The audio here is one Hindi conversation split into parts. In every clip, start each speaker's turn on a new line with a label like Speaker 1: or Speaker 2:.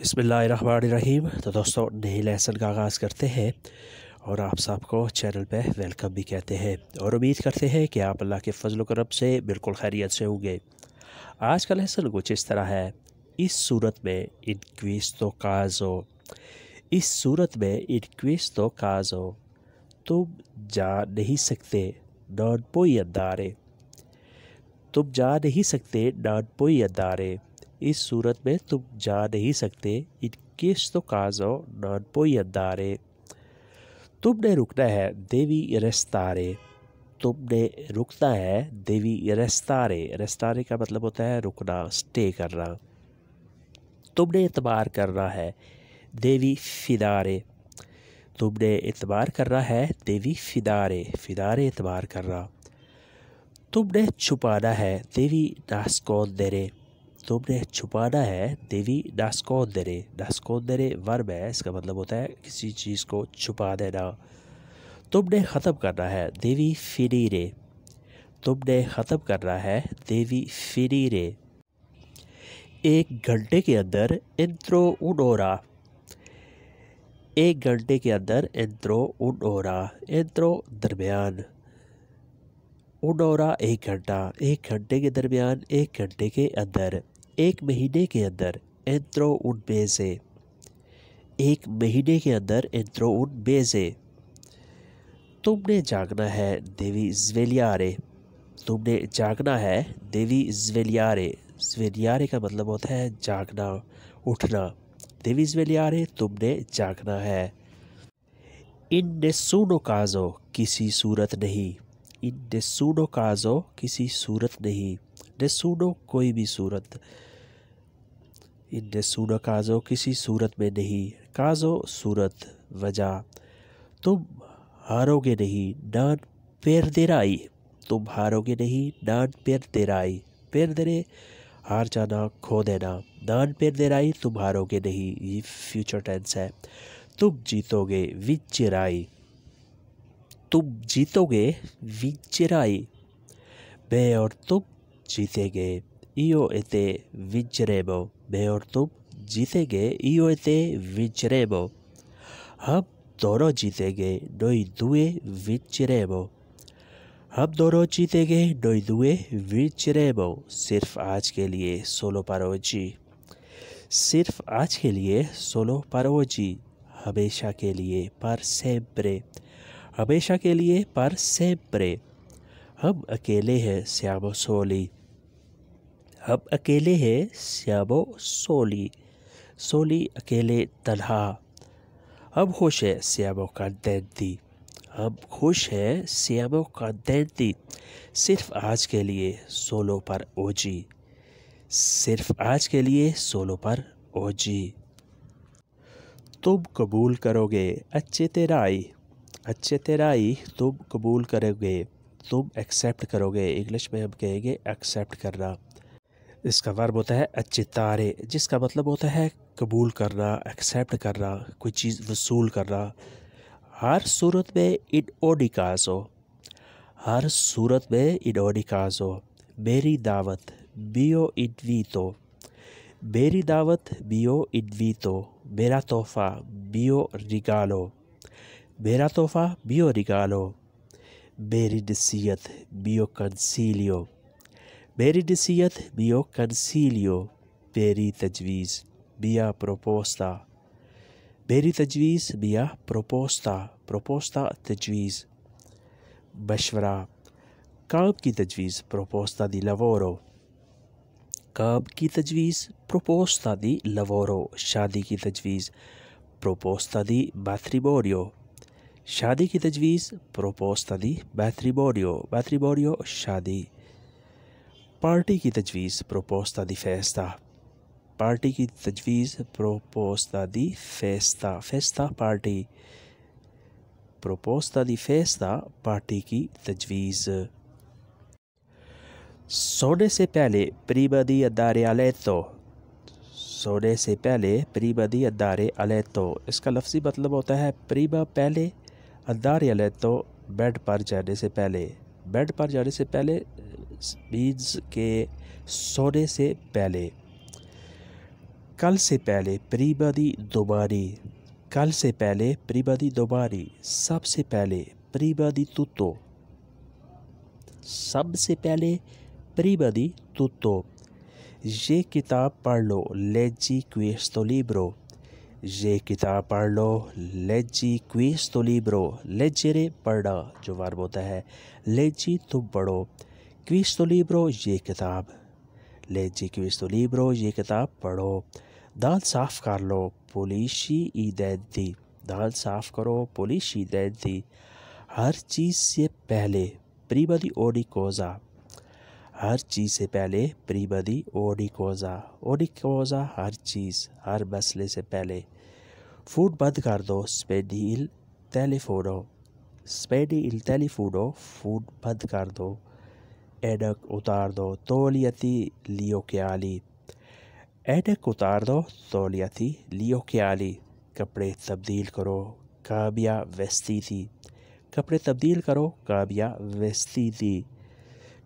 Speaker 1: बसमीम तो दोस्तों नए लेसन का आगाज़ करते हैं और आप सबको चैनल पे वेलकम भी कहते हैं और उम्मीद करते हैं कि आप अल्लाह के फजल करब से बिल्कुल खैरियत से होंगे आज का लेसन कुछ इस तरह है इस सूरत में तो काजो इस सूरत में तो काजो तुम जा नहीं सकते डॉट पोई अदारे तुम जा नहीं सकते डॉट पोई अदारे इस सूरत में तुम जा नहीं सकते इनके तो काजो पोई अंदारे तुमने रुकना है देवी रस्तारे तुमने रुकना है देवी रस्तारे रस्तारे का मतलब होता है रुकना स्टे करना तुमने इतबार करना है देवी फिदारे तुमने इतबार करना है देवी फिदारे फिदारे इतबार करना तुमने छुपाना है देवी नास्कोन देरे तुमने छुपाना है देवी नास्कोदरे नास्कोदरे वर्ब है इसका मतलब होता है किसी चीज़ को छुपा देना तुमने ख़त्म करना है देवी फिनीरे तुमने ख़त्म करना है देवी फिनीरे एक घंटे के अंदर इंद्रो उडोरा एक घंटे के अंदर इंद्रो उडोरा इंत्रो दरमियान उडोरा एक घंटा एक घंटे के दरमियान एक घंटे के अंदर एक महीने के अंदर एंत्रो उन बेजे एक महीने के अंदर एंत्रो उन बेजे तुमने जागना है देवी ज्वेलियारे तुमने जागना है देवी ज्वेलियारे ज्वेलियारे का मतलब होता है जागना उठना देवी ज्वेलियारे तुमने जागना है इन नेसूनो काजो किसी सूरत नहीं इन नेसूनो काजो किसी सूरत नहीं नेसूनो कोई भी सूरत इन काजो किसी सूरत में नहीं काजो सूरत वजह तुम हारोगे नहीं डान पैर देराई तुम हारोगे नहीं डान पैर देराई पैर देरे हार जाना खो देना डान पैर देराई तुम हारोगे नहीं ये फ्यूचर टेंस है तुम जीतोगे विचराई तुम जीतोगे विचराई मैं और तुम जीतेंगे इो इते विचरेबो बेऔरतुब जीतेगे विचरे विचरेबो हम दोनों जीतेगे डोई दुए विचरेबो हम दोनों जीतेगे डोई दुए विचरेबो सिर्फ आज के लिए सोलो पारो जी सिर्फ आज के लिए सोलो पारो जी हमेशा के लिए पर सेब्रे हमेशा के लिए पर सेब्रे हम अकेले हैं श्यामो सोली अब अकेले है श्याबो सोली सोली अकेले तलहा अब खुश है श्याबो का दैदी अब खुश है सियाबों का दैदी सिर्फ आज के लिए सोलो पर ओजी सिर्फ आज के लिए सोलो पर ओजी तुम कबूल करोगे अच्छे तेराई अच्छे तेराई तुम कबूल करोगे तुम एक्सेप्ट करोगे इंग्लिश में हम कहेंगे एक्सेप्ट करना इसका वर्ब होता है अच्छे तारे जिसका मतलब होता है कबूल करना एक्सेप्ट करना कोई चीज़ वसूल करना हर सूरत में इडोडिकाज हो हर सूरत में इडोडिकाज हो मेरी दावत बियो इडवीतो मेरी दावत बियो इडवीतो मेरा तोहफ़ा बियो रिगालो मेरा तोहफ़ा बियो रिगालो मेरी नसीहत बियो कंसीलियो ਮੇਰੀ ਨਸੀਹਤ mio consiglio ਮੇਰੀ ਤਜਵੀਜ਼ mia proposta ਮੇਰੀ ਤਜਵੀਜ਼ mia proposta proposta ਤਜਵੀਜ਼ مشورہ کام کی تجویز پروپوستا دی لوورو کام کی تجویز پروپوستا دی لوورو شادی کی تجویز پروپوستا دی باتری بوریو؟ شادی کی تجویز پروپوستا دی باتری بوریو؟ باتری بوریو شادی पार्टी की तजवीज़ प्रोपोस्ता दी फेस्ता पार्टी की तजवीज़ प्रोपोस्ता दी फेस्ता फेस्ता पार्टी प्रोपोस्ता दी फेस्ता पार्टी की तजवीज़ सोने से पहले प्रीबदी अदारे अलेतो सोने से पहले प्रीबदी अदारे अलेतो इसका लफ्ज़ी मतलब होता है प्रीबा पहले अदारे अलेतो बेड पर जाने से पहले बेड पर जाने से पहले बीज के सोने से पहले कल से पहले प्रीबदी दोबारी कल से पहले प्रीबदी दोबारी सबसे पहले प्रीबदी तुतो सबसे पहले प्रीबदी तुतो ये किताब पढ़ लो लेजी तो लिब्रो ये किताब पढ़ लो लेजी तो लिब्रो लेजरे पढ़ा जो वार्ब होता है लेजी तुम तो पढ़ो क्विस्तो लिब्रो ये किताब ले जी क्विस्तो लिब्रो ये किताब पढ़ो दाल साफ़ कर लो पोलिशी दैद दी दाल साफ़ करो पोलिशी दैद दी हर चीज़ से पहले प्रीबदी ओडी कोज़ा हर चीज़ से पहले प्रीबदी ओडी कोज़ा ओडी कोज़ा हर चीज़ हर मसले से पहले फूड बंद कर दो स्पेडील टेलीफोनो स्पेडील टेलीफोनो फूड बंद कर दो एडक उतार दो तोलियती लियो क्याली एडक उतार दो तोलियती लियो क्याली कपड़े तब्दील करो काबिया वस्ती थी कपड़े तब्दील करो काबिया वस्ती थी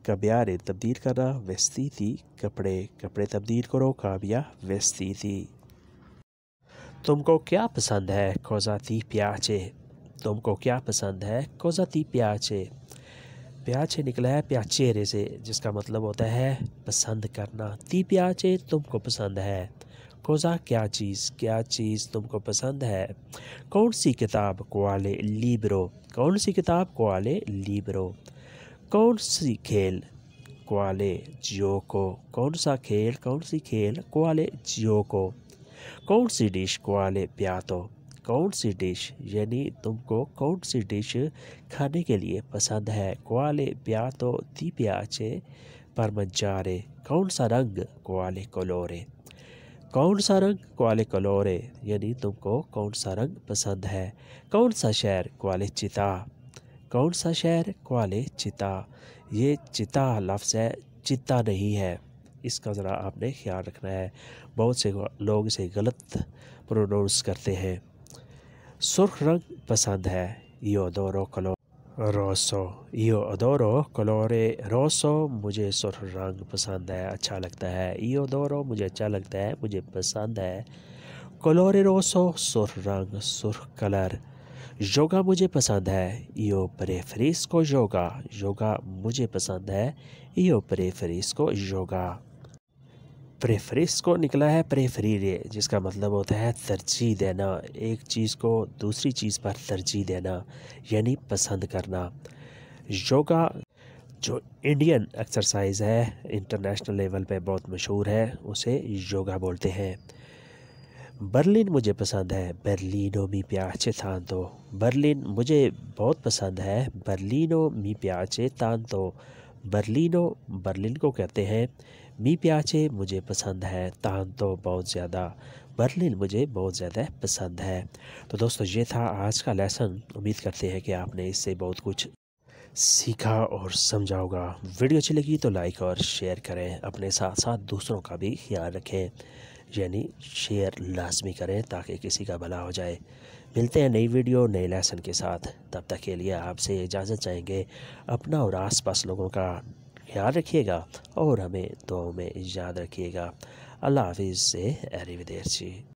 Speaker 1: कब्यारे तब्दील करना वस्ती थी कपड़े कपड़े तब्दील करो काबिया वस्ती थी तुमको क्या पसंद है कोजाती प्याचे तुमको क्या पसंद है कोजाती प्याचे प्याचे निकला है प्याचेरे से जिसका मतलब होता है पसंद करना ती प्याचे तुमको पसंद है कोजा क्या चीज़ क्या चीज़ तुमको पसंद है कौन सी किताब कोआले लीब्रो कौन सी किताब कोआले लीब्रो कौन सी खेल कोआले जियो को कौन सा खेल कौन सी खेल कोआले जियो को कौन सी डिश कोआले प्यातो कौन सी डिश यानी तुमको कौन सी डिश खाने के लिए पसंद है प्या तो ती प्याचे पर मंचारे कौन सा रंग कोआले कलोरे कौन सा रंग कोआले कलोरे यानी तुमको कौन सा रंग पसंद है कौन सा शहर कोआले चिता कौन सा शहर कोआले चिता ये चिता लफ्ज़ है चिता नहीं है इसका ज़रा आपने ख्याल रखना है बहुत से लोग इसे गलत प्रोनाउंस करते हैं सुर्ख रंग पसंद है यो दोरो कलो रोसो यो अदोरो कलोरे रोसो मुझे सुर्ख रंग पसंद है अच्छा लगता है यो दोरो मुझे अच्छा लगता है मुझे पसंद है कलोरे रोसो सुर्ख रंग सुर्ख कलर योगा मुझे पसंद है यो फरीस को योगा योगा मुझे पसंद है यो फरीस को योगा प्रेफरेंस को निकला है प्रेफरीरे जिसका मतलब होता है तरजीह देना एक चीज़ को दूसरी चीज़ पर तरजीह देना यानी पसंद करना योगा जो इंडियन एक्सरसाइज है इंटरनेशनल लेवल पे बहुत मशहूर है उसे योगा बोलते हैं बर्लिन मुझे पसंद है बर्लिनो मी प्याचे तांतो बर्लिन मुझे बहुत पसंद है बर्लिनो मी प्याचे तांतो बर्लिनो बर्लिन को कहते हैं मी प्याचे मुझे पसंद है तान तो बहुत ज़्यादा बर्लिन मुझे बहुत ज़्यादा पसंद है तो दोस्तों ये था आज का लेसन उम्मीद करते हैं कि आपने इससे बहुत कुछ सीखा और समझा होगा वीडियो अच्छी लगी तो लाइक और शेयर करें अपने साथ साथ दूसरों का भी ख्याल रखें यानी शेयर लाजमी करें ताकि किसी का भला हो जाए मिलते हैं नई वीडियो नए लेसन के साथ तब तक के लिए आपसे इजाज़त चाहेंगे अपना और आस पास लोगों का याद रखिएगा और हमें दुआओं में याद रखिएगा अल्लाह हाफिज़ से अरे विदेशी